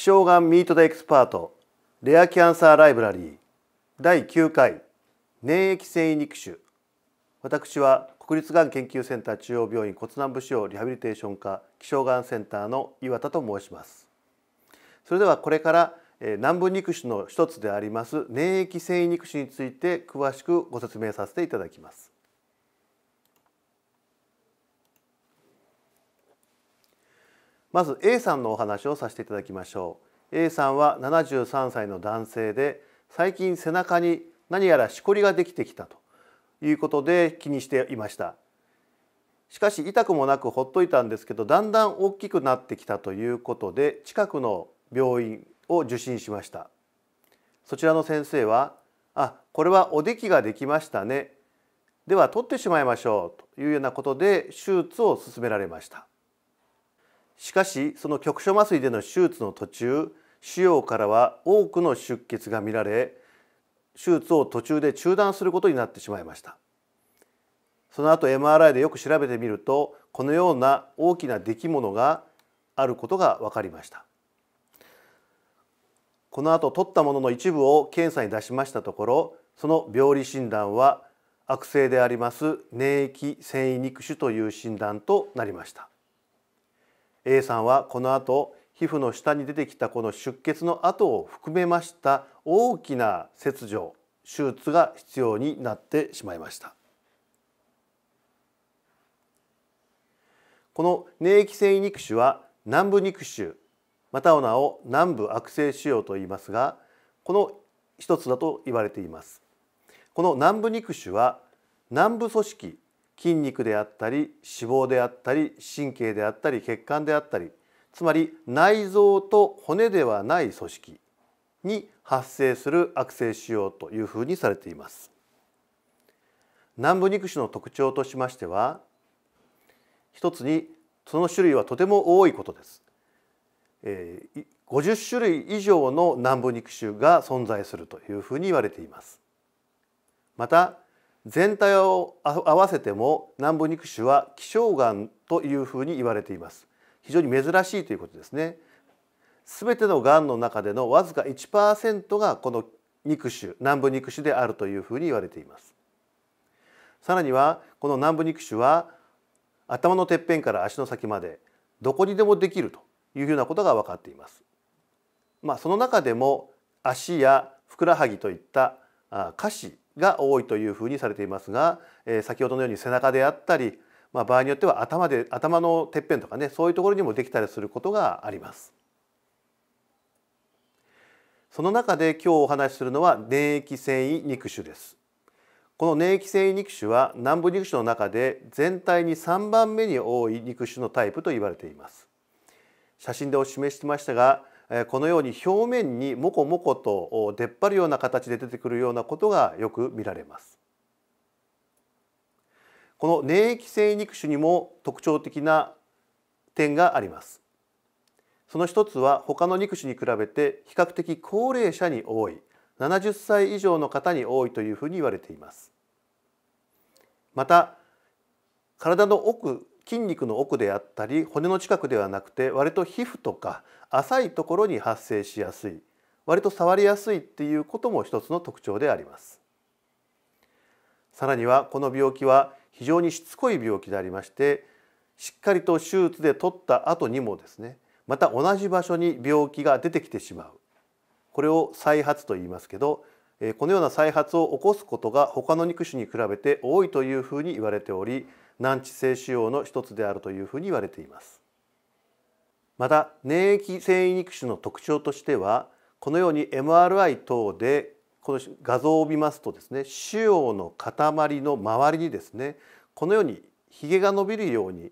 希少がミートでエキスパートレアキャンサーライブラリー第9回粘液維肉腫私は国立がん研究センター中央病院骨軟部腫瘍リハビリテーション科希少がんセンターの岩田と申しますそれではこれから南部肉腫の一つであります粘液維肉腫について詳しくご説明させていただきますまず A さんのお話をさせていただきましょう A さんは73歳の男性で最近背中に何やらしこりができてきたということで気にしていましたしかし痛くもなくほっといたんですけどだんだん大きくなってきたということで近くの病院を受診しましたそちらの先生は「あこれはおできができましたね」では取ってしまいましょうというようなことで手術を勧められましたしかしその局所麻酔での手術の途中腫瘍からは多くの出血が見られ手術を途中で中断することになってしまいましたその後 MRI でよく調べてみるとこのような大きな出来物があることが分かりましたこの後取ったものの一部を検査に出しましたところその病理診断は悪性であります粘液繊維肉腫という診断となりました A さんはこの後皮膚の下に出てきたこの出血の跡を含めました大きな切除手術が必要になってしまいましたこの粘液性肉腫は南部肉腫またはなを南部悪性腫瘍と言いますがこの一つだと言われていますこの南部肉腫は南部組織筋肉であったり脂肪であったり神経であったり血管であったりつまり内臓と骨ではない組織に発生する悪性腫瘍というふうにされています軟部肉腫の特徴としましては一つにその種類はとても多いことです、え50種類以上の軟部肉腫が存在するというふうに言われていますまた全体を合わせても南部肉種は希少癌というふうに言われています非常に珍しいということですねすべての癌の中でのわずか1%がこの肉種南部肉種であるというふうに言われていますさらにはこの南部肉種は頭のてっぺんから足の先までどこにでもできるというふうなことが分かっていますまあその中でも足やふくらはぎといった下肢が多いというふうにされていますが、え先ほどのように背中であったり、まあ、場合によっては頭で頭のてっぺんとかねそういうところにもできたりすることがあります。その中で今日お話しするのは粘液繊維肉腫です。この粘液繊維肉腫は軟部肉腫の中で全体に3番目に多い肉腫のタイプと言われています。写真でお示ししましたがこのように表面にもこもこと出っ張るような形で出てくるようなことがよく見られます。この粘液性肉腫にも特徴的な点があります。その一つは他の肉腫に比べて比較的高齢者に多い70歳以上の方に多いというふうに言われています。また体の奥筋肉の奥であったり骨の近くではなくて割と皮膚とか浅いところに発生しやすい割と触りやすいっていうことも一つの特徴でありますさらにはこの病気は非常にしつこい病気でありましてしっかりと手術で取った後にもですねまた同じ場所に病気が出てきてしまうこれを再発と言いますけどこのような再発を起こすことが他の肉種に比べて多いというふうに言われており難治性腫瘍の一つであるというふうに言われていますまた粘液繊維肉種の特徴としてはこのように MRI 等でこの画像を見ますとですね腫瘍の塊の周りにですねこのようにひげが伸びるように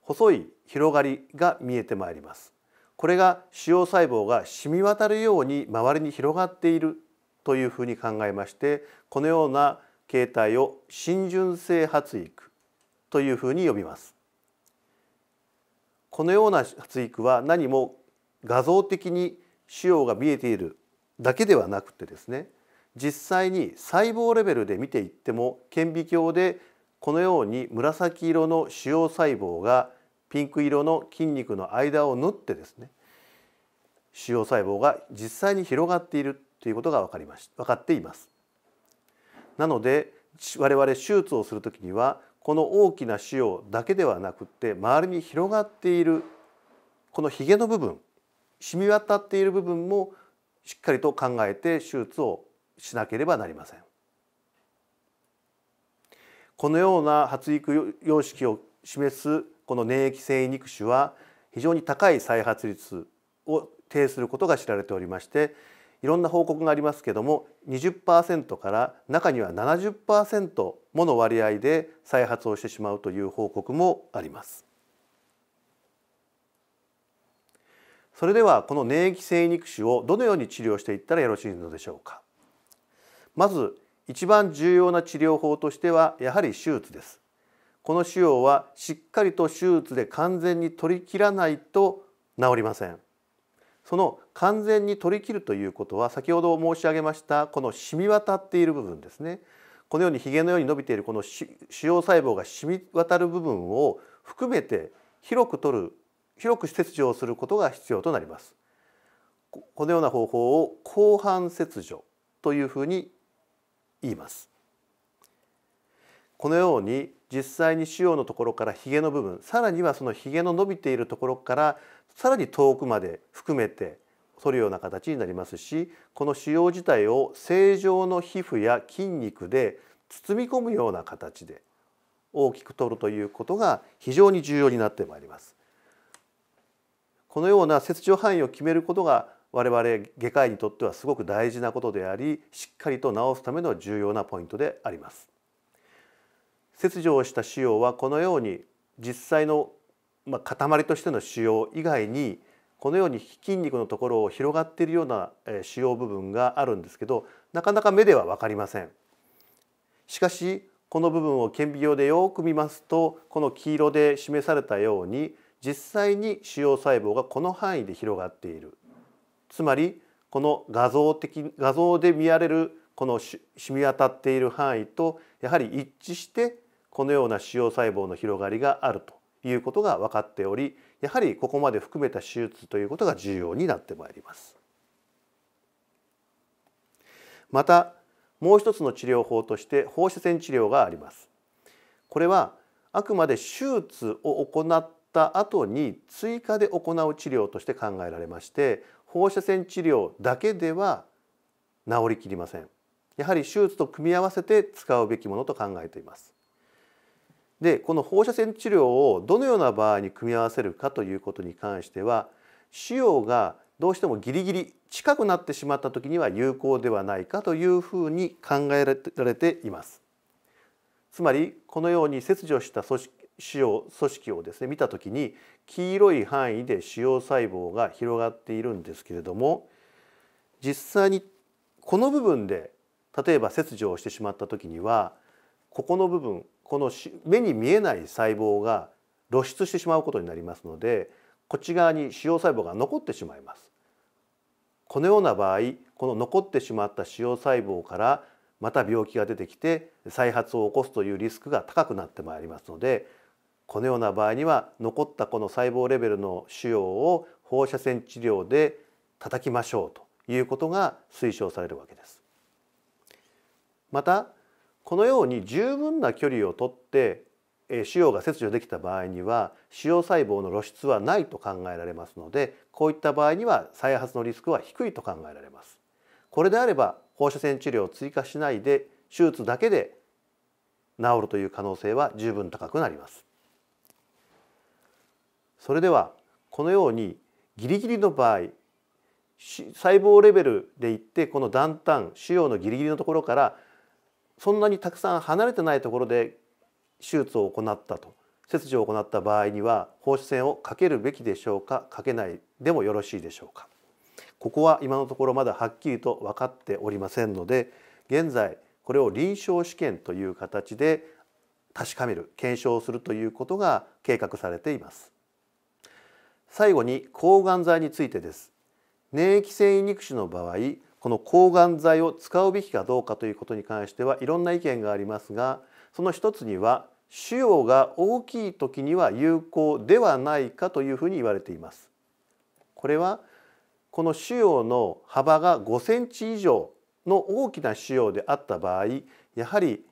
細い広がりが見えてまいりますこれが腫瘍細胞が染み渡るように周りに広がっているというふうに考えましてこのような形態を浸潤性発育というふうに呼びます。このような発育は何も画像的に腫瘍が見えているだけではなくてですね実際に細胞レベルで見ていっても顕微鏡でこのように紫色の腫瘍細胞がピンク色の筋肉の間を縫ってですね腫瘍細胞が実際に広がっているということが分かりまし分かっています。なので我々手術をする時にはこの大きな腫瘍だけではなくって周りに広がっているこのひげの部分染み渡っている部分もしっかりと考えて手術をしなければなりません。このような発育様式を示すこの粘液性肉腫は非常に高い再発率を呈することが知られておりましていろんな報告がありますけども20%から中には70%もの割合で再発をしてしまうという報告もあります。それではこの免疫性肉腫をどのように治療していったらよろしいのでしょうか。まず一番重要な治療法としてはやはり手術です。この腫瘍はしっかりと手術で完全に取り切らないと治りません。その完全に取り切るということは先ほど申し上げましたこの染み渡っている部分ですねこのようにひげのように伸びているこの腫瘍細胞が染み渡る部分を含めて広く取る広く切除をすることが必要となりますこのような方法を広範切除というふうに言いますこのように実際に腫瘍のところからヒゲの部分さらにはそのヒゲの伸びているところからさらに遠くまで含めて取るような形になりますしこの腫瘍自体を正常の皮膚や筋肉で包み込むような形で大きく取るということが非常に重要になってまいります。このような切除範囲を決めることが我々外科医にとってはすごく大事なことでありしっかりと治すための重要なポイントであります。切除をした腫瘍はこのように実際の、まあ、塊としての腫瘍以外にこのように筋肉のところを広がっているような腫瘍部分があるんですけどなかなか目では分かりません。しかしこの部分を顕微鏡でよく見ますとこの黄色で示されたように実際に腫瘍細胞がこの範囲で広がっているつまりこの画像的画像で見られるこの染み渡っている範囲とやはり一致してこのような腫瘍細胞の広がりがあるということが分かっておりやはりここまで含めた手術ということが重要になってまいります。またもう一つの治療法として放射線治療があります。これはあくまで手術を行った後に追加で行う治療として考えられまして放射線治療だけでは治りきりません。やはり手術と組み合わせて使うべきものと考えています。でこの放射線治療をどのような場合に組み合わせるかということに関しては腫瘍がどうしてもギリギリ近くなってしまった時には有効ではないかというふうに考えられています。つまりこのように切除した組織腫瘍組織をですね見た時に黄色い範囲で腫瘍細胞が広がっているんですけれども実際にこの部分で例えば切除をしてしまった時にはここの部分この目に見えない細胞が露出してしまうことになりますのでこっち側に腫瘍細胞が残ってしまいます。このような場合この残ってしまった腫瘍細胞からまた病気が出てきて再発を起こすというリスクが高くなってまいりますのでこのような場合には残ったこの細胞レベルの腫瘍を放射線治療で叩きましょうということが推奨されるわけです。またこのように十分な距離をとってえ腫瘍が切除できた場合には腫瘍細胞の露出はないと考えられますのでこういった場合には再発のリスクは低いと考えられますこれであれば放射線治療を追加しないで手術だけで治るという可能性は十分高くなりますそれではこのようにギリギリの場合細胞レベルでいってこの段々腫瘍のギリギリのところからそんなにたくさん離れてないところで手術を行ったと切除を行った場合には放射線をかけるべきでしょうかかけないでもよろしいでしょうかここは今のところまだはっきりと分かっておりませんので現在これを臨床試験という形で確かめる検証するということが計画されています最後に抗がん剤についてです粘液性肉腫の場合この抗がん剤を使うべきかどうかということに関してはいろんな意見がありますがその一つには腫瘍が大きい時には有効ではないかというふうに言われています。これはこの腫瘍の幅が5センチ以上の大きな腫瘍であった場合やはり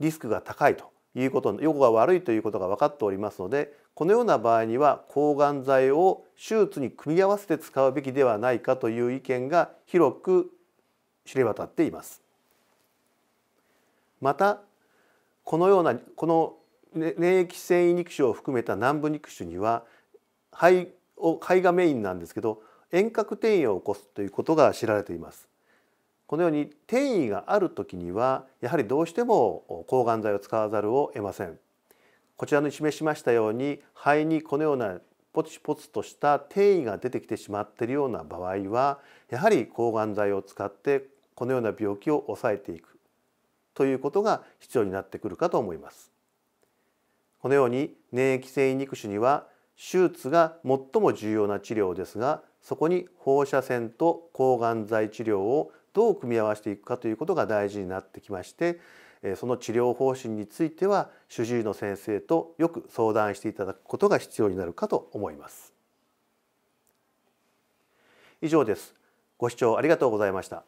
リスクが高いということ予後が悪いということが分かっておりますのでこのような場合には抗がん剤を手術に組み合わせて使うべきではないかという意見が広く知れ渡っています。またこのようなこの粘液繊維肉腫を含めた軟部肉腫には肺を肺がメインなんですけど遠隔転移を起こすということが知られています。このように転移がある時にはやはりどうしても抗がん剤を使わざるを得ませんこちらに示しましたように肺にこのようなポツポツとした転移が出てきてしまっているような場合はやはり抗がん剤を使ってこのような病気を抑えていくということが必要になってくるかと思いますこのように免疫性胃肉腫には手術が最も重要な治療ですがそこに放射線と抗がん剤治療をどう組み合わせていくかということが大事になってきましてその治療方針については主治医の先生とよく相談していただくことが必要になるかと思います以上ですご視聴ありがとうございました